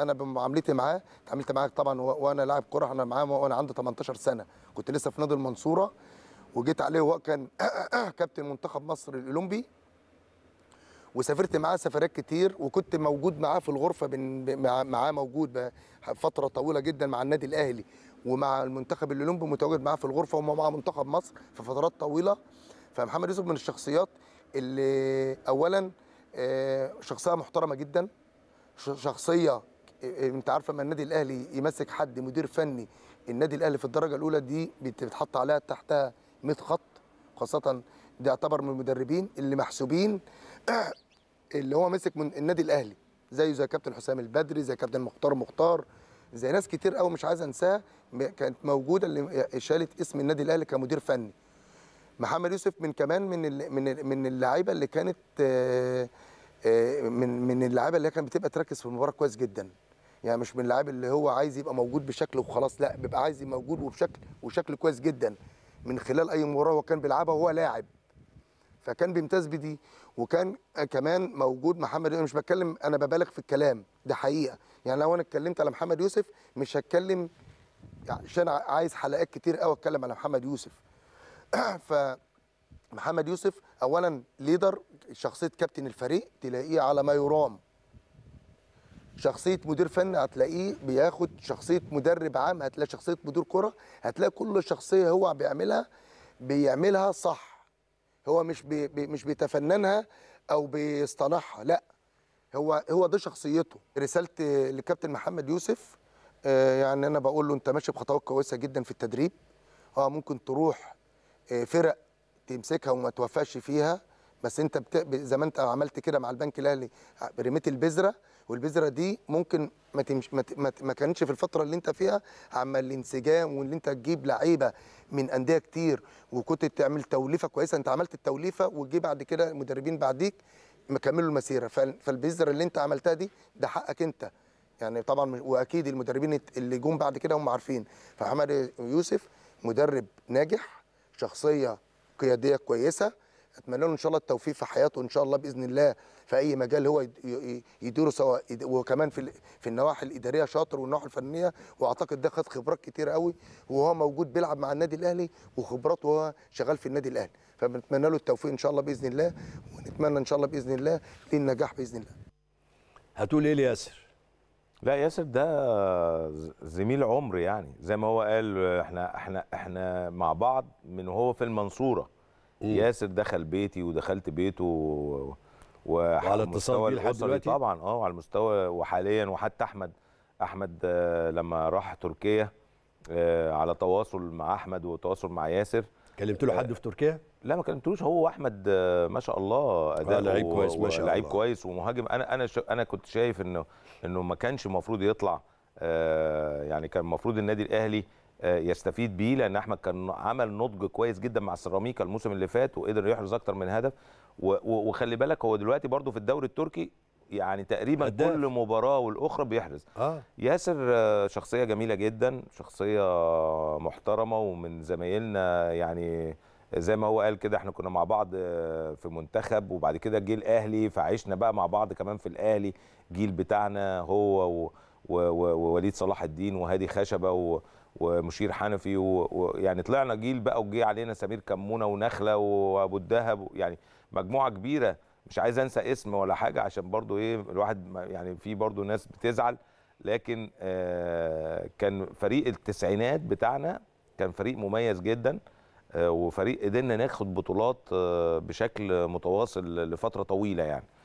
انا بمعاملتي معاه اتعاملت معاه طبعا وانا لاعب كره انا معاه وانا عندي 18 سنه كنت لسه في نادي المنصوره وجيت عليه وهو كان كابتن منتخب مصر الاولمبي وسافرت معاه سفرات كتير وكنت موجود معاه في الغرفه معاه موجود فتره طويله جدا مع النادي الاهلي ومع المنتخب الاولمبي متواجد معاه في الغرفه ومع منتخب مصر في فترات طويله فمحمد يوسف من الشخصيات اللي اولا آه، شخصيه محترمه جدا شخصيه انت عارفه لما النادي الاهلي يمسك حد مدير فني النادي الاهلي في الدرجه الاولى دي بتتحط عليها تحتها 100 خط خاصه ده يعتبر من المدربين اللي محسوبين اللي هو مسك من النادي الاهلي زيه زي كابتن حسام البدري زي كابتن مختار مختار زي ناس كتير قوي مش عايز انساها كانت موجوده اللي شالت اسم النادي الاهلي كمدير فني محمد يوسف من كمان من آه، آه، من من اللعيبه اللي كانت من من اللعيبه اللي كانت بتبقى تركز في المباراه كويس جدا يعني مش من اللعيب اللي هو عايز يبقى موجود بشكل وخلاص لا بيبقى عايز يبقى موجود وبشكل وشكل كويس جدا من خلال اي مباراه هو كان بيلعبها وهو لاعب فكان بيمتاز بدي وكان كمان موجود محمد انا مش بتكلم انا ببالغ في الكلام ده حقيقه يعني لو انا اتكلمت على محمد يوسف مش هتكلم عشان يعني عايز حلقات كتير قوي اتكلم على محمد يوسف ف محمد يوسف اولا ليدر شخصيه كابتن الفريق تلاقيه على ما يرام شخصيه مدير فني هتلاقيه بياخد شخصيه مدرب عام هتلاقي شخصيه مدير كره هتلاقي كل شخصيه هو بيعملها بيعملها صح هو مش بي مش بيتفننها او بيصطنعها لا هو هو ده شخصيته رسالتي لكابتن محمد يوسف آه، يعني انا بقول له انت ماشي بخطوات كويسه جدا في التدريب اه ممكن تروح آه، فرق تمسكها وما توفقش فيها بس انت زي ما انت عملت كده مع البنك الاهلي آه، رميت البذره والبذره دي ممكن ما تمش ما, ما كانتش في الفتره اللي انت فيها عمل الانسجام وان انت تجيب لعيبه من انديه كتير وكنت تعمل توليفه كويسه انت عملت التوليفه وتجيب بعد كده المدربين بعديك مكملوا المسيره فالبذره اللي انت عملتها دي ده حقك انت يعني طبعا واكيد المدربين اللي جم بعد كده هم عارفين فعمر يوسف مدرب ناجح شخصيه قياديه كويسه اتمنى له ان شاء الله التوفيق في حياته ان شاء الله باذن الله في اي مجال هو يديره سواء وكمان في في النواحي الاداريه شاطر والنواحي الفنيه واعتقد ده خد خبرات كتير قوي وهو موجود بيلعب مع النادي الاهلي وخبراته وهو شغال في النادي الاهلي فبنتمنى له التوفيق ان شاء الله باذن الله ونتمنى ان شاء الله باذن الله ليه النجاح باذن الله هتقول ايه لياسر لا ياسر ده زميل عمر يعني زي ما هو قال احنا احنا احنا مع بعض من وهو في المنصوره ياسر دخل بيتي ودخلت بيته وعلى اتصال لحد دلوقتي طبعا اه على المستوى وحاليا وحتى احمد احمد آه، لما راح تركيا آه، على تواصل مع احمد وتواصل مع ياسر كلمت له حد آه، في تركيا؟ لا ما كلمتوش هو احمد ما شاء الله اداء لعيب كويس ما شاء الله لعيب كويس ومهاجم انا انا انا كنت شايف انه انه ما كانش المفروض يطلع يعني كان المفروض النادي الاهلي يستفيد بيه لان احمد كان عمل نضج كويس جدا مع السيراميكا الموسم اللي فات وقدر يحرز اكتر من هدف وخلي بالك هو دلوقتي برده في الدوري التركي يعني تقريبا أداف. كل مباراه والاخرى بيحرز آه. ياسر آه، شخصيه جميله جدا شخصيه محترمه ومن زمايلنا يعني زي ما هو قال كده احنا كنا مع بعض آه، في منتخب وبعد كده جه الاهلي فعشنا بقى مع بعض كمان في الاهلي جيل بتاعنا هو ووليد صلاح الدين وهادي خشبه ومشير حنفي ويعني طلعنا جيل بقى وجي علينا سمير كمونه ونخله وابو الدهب يعني مجموعه كبيره مش عايز انسى اسم ولا حاجه عشان برضو ايه الواحد يعني في برضو ناس بتزعل لكن آه، كان فريق التسعينات بتاعنا كان فريق مميز جدا آه، وفريق قدرنا ناخد بطولات آه، بشكل متواصل لفتره طويله يعني